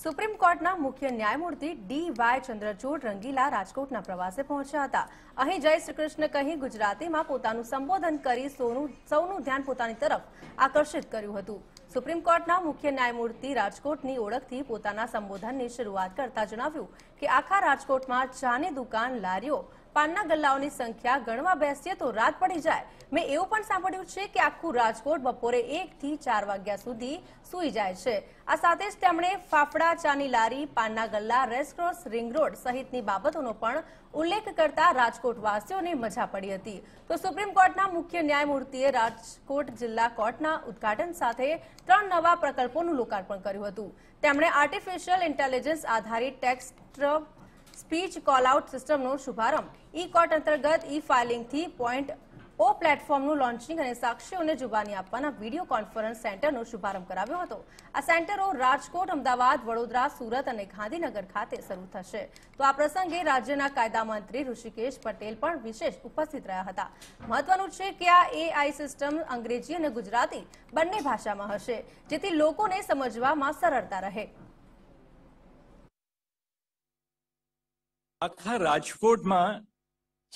supreme કોર્ટના મુખ્ય ન્યાયમૂર્તિ ડી વાય ચંદ્રચૂડ રંગીલા રાજકોટના પ્રવાસે પહોંચ્યા હતા અહીં જય શ્રીકૃષ્ણ કહી ગુજરાતીમાં પોતાનું સંબોધન કરી સોનું સૌનું ધ્યાન પોતાની તરફ આકર્ષિત કર્યું હતું સુપ્રીમ કોર્ટના મુખ્ય ન્યાયમૂર્તિ રાજકોટની ઓળખથી પોતાના સંબોધનની શરૂઆત કરતા જણાવ્યું કે આખા રાજકોટમાં ચાની દુકાન લારીઓ પાનના ગલ્લાઓની સંખ્યા ગણવા બેસીએ તો રાત પડી જાય મેં એવું પણ સાંભળ્યું છે કે આખું રાજકોટ બપોરે એક થી ચાર વાગ્યા સુધી સૂઈ જાય છે આ સાથે જ તેમણે ફાફડા ચાની લારી પાનના ગલ્લા રેસક્રોસ રિંગ રોડ સહિતની બાબતોનો પણ ઉલ્લેખ કરતા રાજકોટ મજા પડી હતી તો સુપ્રીમ કોર્ટના મુખ્ય ન્યાયમૂર્તિએ રાજકોટ જિલ્લા કોર્ટના ઉદઘાટન સાથે ત્રણ નવા પ્રકલ્પોનું લોકાર્પણ કર્યું હતું તેમણે આર્ટિફિશિયલ ઇન્ટેલિજન્સ આધારિત ટેક્સ્ટ સ્પીચ કોલ આઉટ સિસ્ટમનો શુભારંભ ઈ કોર્ટ અંતર્ગત ઈ ફાઇલિંગથી પોઈન્ટ ઓ પ્લેટફોર્મનું લોન્ચિંગ અને સાક્ષીઓને જુબાની આપવાના વિડીયો કોન્ફરન્સ સેન્ટરનો શુભારંભ કરાવ્યો હતો આ સેન્ટરો રાજકોટ અમદાવાદ વડોદરા સુરત અને ગાંધીનગર ખાતે શરૂ થશે તો આ પ્રસંગે રાજ્યના કાયદામંત્રી ઋષિકેશ પટેલ પણ વિશેષ ઉપસ્થિત રહ્યા હતા મહત્વનું છે કે આ એઆઈ સિસ્ટમ અંગ્રેજી અને ગુજરાતી બંને ભાષામાં હશે જેથી લોકોને સમજવામાં સરળતા રહે આખા રાજકોટમાં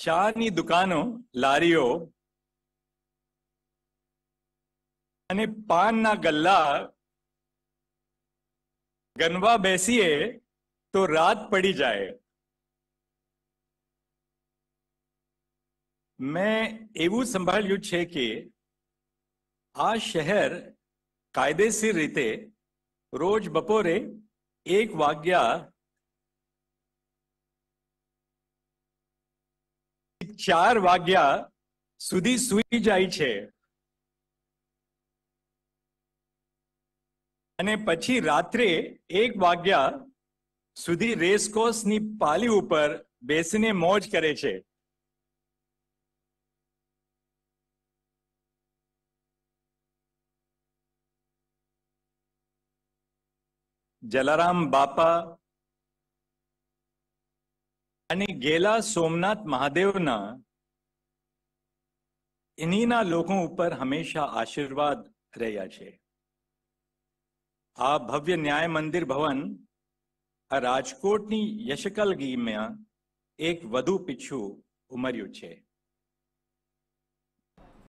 ચાની દુકાનો લારીઓ અને પાનના ગલ્લા ગનવા બેસીએ તો રાત પડી જાય મેં એવું સંભાળ્યું છે કે આ શહેર કાયદેસર રીતે રોજ બપોરે એક વાગ્યા ચાર વાગ્યા સુધી સુઈ જાય છે અને પછી રાત્રે એક વાગ્યા સુધી રેસકોસની પાલી ઉપર બેસીને મોજ કરે છે જલારામ બાપા અને ગેલા સોમનાથ મહાદેવના એનીના લોકો ઉપર હંમેશા આશીર્વાદ રહ્યા છે આ ભવ્ય ન્યાય મંદિર ભવન આ રાજકોટની યશકલગીમાં એક વધુ પીછું ઉમર્યું છે